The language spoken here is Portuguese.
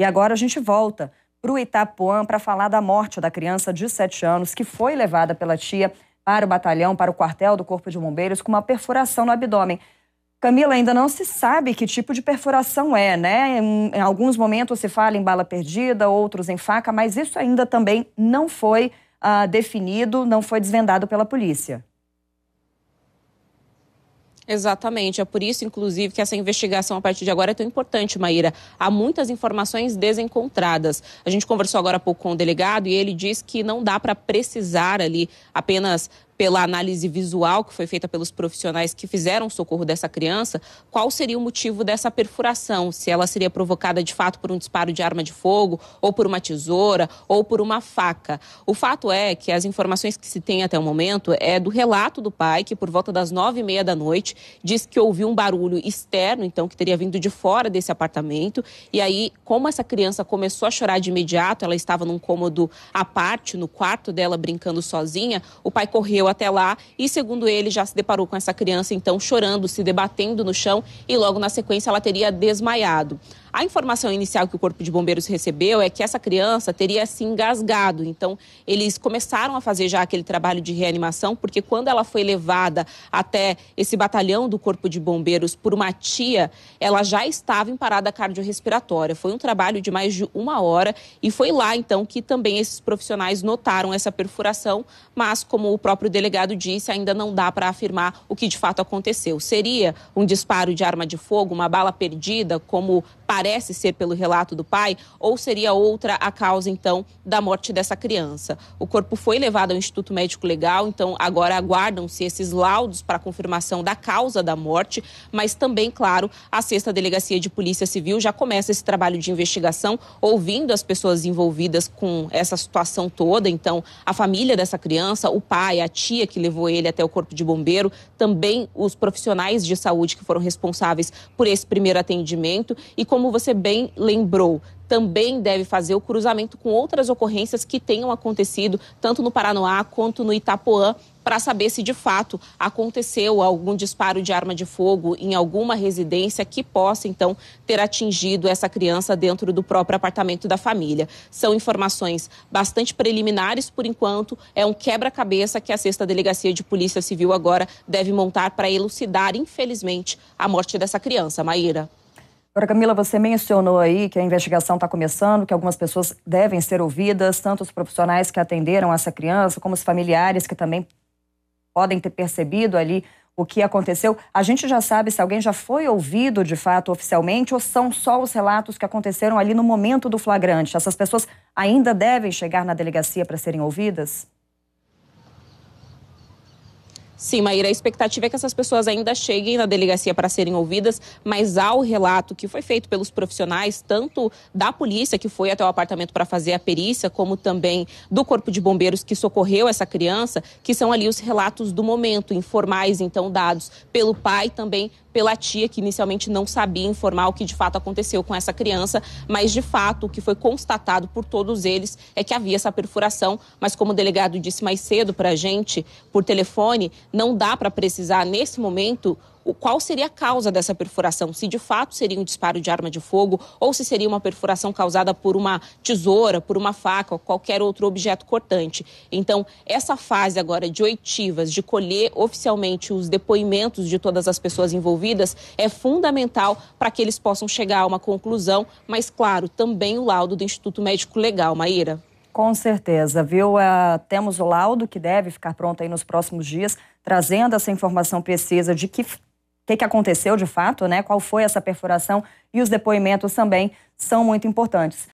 E agora a gente volta para o Itapuã para falar da morte da criança de 7 anos que foi levada pela tia para o batalhão, para o quartel do Corpo de Bombeiros com uma perfuração no abdômen. Camila, ainda não se sabe que tipo de perfuração é, né? Em, em, alguns momentos se fala em bala perdida, outros em faca, mas isso ainda também não foi uh, definido, não foi desvendado pela polícia. Exatamente. É por isso, inclusive, que essa investigação a partir de agora é tão importante, Maíra. Há muitas informações desencontradas. A gente conversou agora há pouco com o delegado e ele diz que não dá para precisar ali apenas pela análise visual que foi feita pelos profissionais que fizeram o socorro dessa criança, qual seria o motivo dessa perfuração? Se ela seria provocada de fato por um disparo de arma de fogo, ou por uma tesoura, ou por uma faca. O fato é que as informações que se tem até o momento é do relato do pai, que por volta das nove e meia da noite diz que ouviu um barulho externo, então que teria vindo de fora desse apartamento. E aí, como essa criança começou a chorar de imediato, ela estava num cômodo à parte, no quarto dela, brincando sozinha, o pai correu até lá e, segundo ele, já se deparou com essa criança, então, chorando, se debatendo no chão e logo na sequência ela teria desmaiado. A informação inicial que o Corpo de Bombeiros recebeu é que essa criança teria se engasgado. Então, eles começaram a fazer já aquele trabalho de reanimação, porque quando ela foi levada até esse batalhão do Corpo de Bombeiros por uma tia, ela já estava em parada cardiorrespiratória. Foi um trabalho de mais de uma hora e foi lá, então, que também esses profissionais notaram essa perfuração, mas, como o próprio delegado disse, ainda não dá para afirmar o que de fato aconteceu. Seria um disparo de arma de fogo, uma bala perdida, como parece ser pelo relato do pai, ou seria outra a causa, então, da morte dessa criança. O corpo foi levado ao Instituto Médico Legal, então agora aguardam-se esses laudos para confirmação da causa da morte, mas também, claro, a sexta delegacia de Polícia Civil já começa esse trabalho de investigação, ouvindo as pessoas envolvidas com essa situação toda. Então, a família dessa criança, o pai, a tia que levou ele até o corpo de bombeiro, também os profissionais de saúde que foram responsáveis por esse primeiro atendimento e como como você bem lembrou, também deve fazer o cruzamento com outras ocorrências que tenham acontecido, tanto no Paranoá quanto no Itapuã, para saber se de fato aconteceu algum disparo de arma de fogo em alguma residência que possa então ter atingido essa criança dentro do próprio apartamento da família. São informações bastante preliminares por enquanto, é um quebra-cabeça que a sexta delegacia de Polícia Civil agora deve montar para elucidar, infelizmente, a morte dessa criança, Maíra. Agora, Camila, você mencionou aí que a investigação está começando, que algumas pessoas devem ser ouvidas, tanto os profissionais que atenderam essa criança, como os familiares que também podem ter percebido ali o que aconteceu. A gente já sabe se alguém já foi ouvido de fato oficialmente ou são só os relatos que aconteceram ali no momento do flagrante. Essas pessoas ainda devem chegar na delegacia para serem ouvidas? Sim, Maíra, a expectativa é que essas pessoas ainda cheguem na delegacia para serem ouvidas, mas há o relato que foi feito pelos profissionais, tanto da polícia, que foi até o apartamento para fazer a perícia, como também do Corpo de Bombeiros que socorreu essa criança, que são ali os relatos do momento, informais, então, dados pelo pai também pela tia, que inicialmente não sabia informar o que de fato aconteceu com essa criança, mas de fato o que foi constatado por todos eles é que havia essa perfuração. Mas como o delegado disse mais cedo para a gente, por telefone, não dá para precisar nesse momento o qual seria a causa dessa perfuração, se de fato seria um disparo de arma de fogo ou se seria uma perfuração causada por uma tesoura, por uma faca ou qualquer outro objeto cortante. Então, essa fase agora de oitivas, de colher oficialmente os depoimentos de todas as pessoas envolvidas, é fundamental para que eles possam chegar a uma conclusão, mas claro, também o laudo do Instituto Médico Legal, Maíra. Com certeza, viu? Uh, temos o laudo que deve ficar pronto aí nos próximos dias, trazendo essa informação precisa de que o que, que aconteceu de fato, né? Qual foi essa perfuração e os depoimentos também são muito importantes.